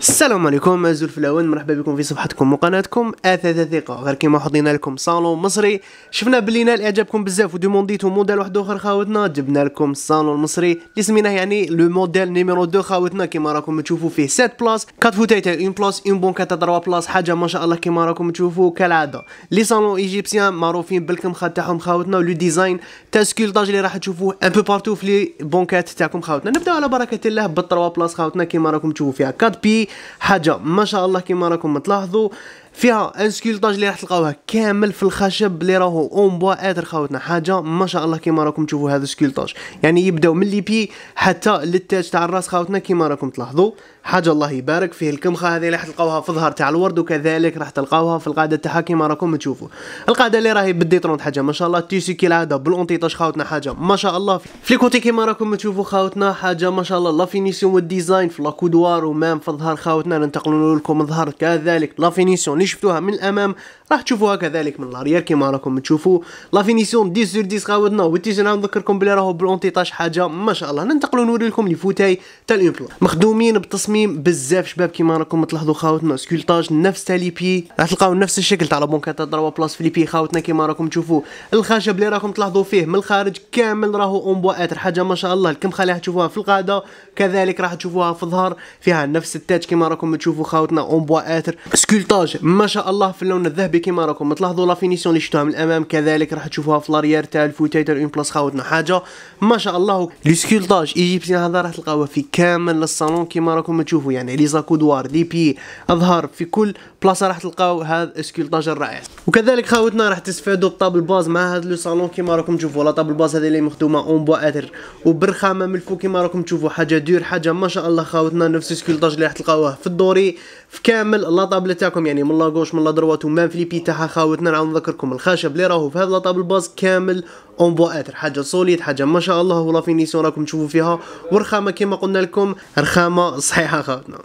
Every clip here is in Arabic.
السلام عليكم مازول في الاول مرحبا بكم في صفحتكم وقناتكم اثاث ثقه غير كيما حطينا لكم صالون مصري شفنا بلي نال اعجابكم بزاف وديمونديتو موديل واحد اخر خاوتنا جبنا لكم الصالون المصري اللي سميناه يعني لو موديل نيميرو 2 خاوتنا كيما راكم تشوفوا فيه 7 بلاص 4 فوتيتير 1 بلاص بون 4 3 بلاص حاجه ما شاء الله كيما راكم تشوفوا كالعاده لي صالون ايجيبسيان معروفين بالكمخه تاعهم خاوتنا ولو ديزاين تاع سكولتاج اللي راح تشوفوه ان بو بارتو في لي بونكات تاعكم خاوتنا نبداو على بركه الله بال 3 بلاص خاوتنا كيما راكم تشوفوا فيها 4 بي حاجه ما شاء الله كما راكم تلاحظوا فيها ان سكولطاج اللي راح تلقاوها كامل في الخشب اللي راهو اون بوا اتر خاوتنا حاجه ما شاء الله كيما راكم تشوفوا هذا السكولتاج يعني يبداو من لي بي حتى للتاج تاع الراس خاوتنا كيما راكم تلاحظوا حاجه الله يبارك فيه الكمخه هذه اللي راح تلقاوها في الظهر تاع الورد وكذلك راح تلقاوها في القاعده تاعها كيما راكم تشوفوا القاعده اللي راهي ترونت حاجه ما شاء الله تيسي كالعاده بالانتيطاج خاوتنا حاجه ما شاء الله في الكوتي كيما راكم تشوفوا خاوتنا حاجه ما شاء الله لا فينيسيون والديزاين في لاكودوار ومام في الظهر خاوتنا ننتقلوا لكم ظهر كذلك لا فينيسيون شفتوها من الامام راح تشوفوها كذلك من الاريير كيما راكم تشوفوا لا فينيسيون 10 سور 10 عاودنا والتيجن نذكركم بلي راهو بالونتيطاج حاجه ما شاء الله ننتقلوا نوري لكم لي فوتاي تاع الامبلون مخدومين بتصميم بزاف شباب كيما راكم تلاحظوا خاوتنا سكولتاج نفس تاع لي بي راح تلقاو نفس الشكل تاع لابونكا تاع دروا بلاص في لي بي خاوتنا كيما راكم تشوفوا الخشب اللي راكم تلاحظوا فيه من الخارج كامل راهو اتر حاجه ما شاء الله الكم راح تشوفوها في القاعده كذلك راح تشوفوها في الظهر فيها نفس التاج كيما راكم تشوفوا خاوتنا اتر سكولتاج ما شاء الله في اللون الذهبي كما راكم تلاحظوا لا فينيسيون اللي شفتوها من الامام كذلك راح تشوفوها في لاريير تاع الفوتيتر اون بلاص خاوتنا حاجه ما شاء الله لي سكولطاج ايجيبسيان هذا راح تلقاوه في كامل الصالون كما راكم تشوفوا يعني لي زاكودوار لي بي اظهر في كل بلاصه راح تلقاو هذا اسكولتاجر رائع وكذلك خاوتنا راح تستفادوا بطابل باز مع هذا لو صالون كيما راكم تشوفوا لا طابل باز هذه اللي مخدومه اون بوا اثر وبرخامه من الفوق كيما راكم تشوفوا حاجه دير حاجه ما شاء الله خاوتنا نفس اسكولتاج اللي راح تلقاوه في الدوري في كامل لا طابل تاعكم يعني من لا غوش من لا دروات ومام فليبي تاعها خاوتنا نعاود نذكركم الخشب اللي راهو في هذا لا طابل باز كامل اون بوا اثر حاجه سوليد حاجه ما شاء الله ولا فينيسيون راكم تشوفوا فيها ورخامه كيما قلنا لكم رخامه صحيحه خاوتنا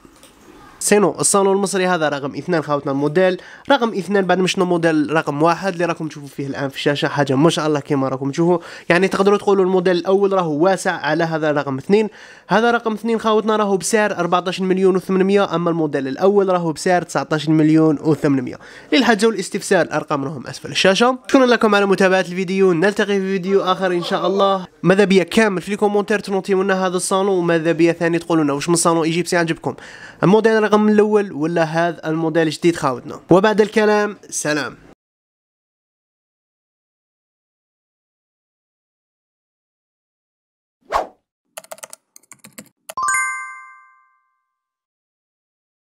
سينو الصالون المصري هذا رقم اثنان خاوتنا الموديل رقم اثنان بعد ما شنو موديل رقم واحد اللي راكم تشوفوا فيه الان في الشاشه حاجه ما شاء الله كما راكم تشوفوا يعني تقدروا تقولوا الموديل الاول راهو واسع على هذا رقم اثنين هذا رقم اثنين خاوتنا راهو بسعر 14 مليون و800 اما الموديل الاول راهو بسعر 19 مليون و800 للحجه والاستفسار الارقام راهم اسفل الشاشه شكرا لكم على متابعه الفيديو نلتقي في فيديو اخر ان شاء الله ماذا بيا كامل في الكومونتير تنوتيو لنا هذا الصالون وماذا بيا ثاني تقولوا لنا واش من صالون ايجيبسي عجبكم الموديل رقم الرقم الاول ولا هذا الموديل الجديد خاوتنا وبعد الكلام سلام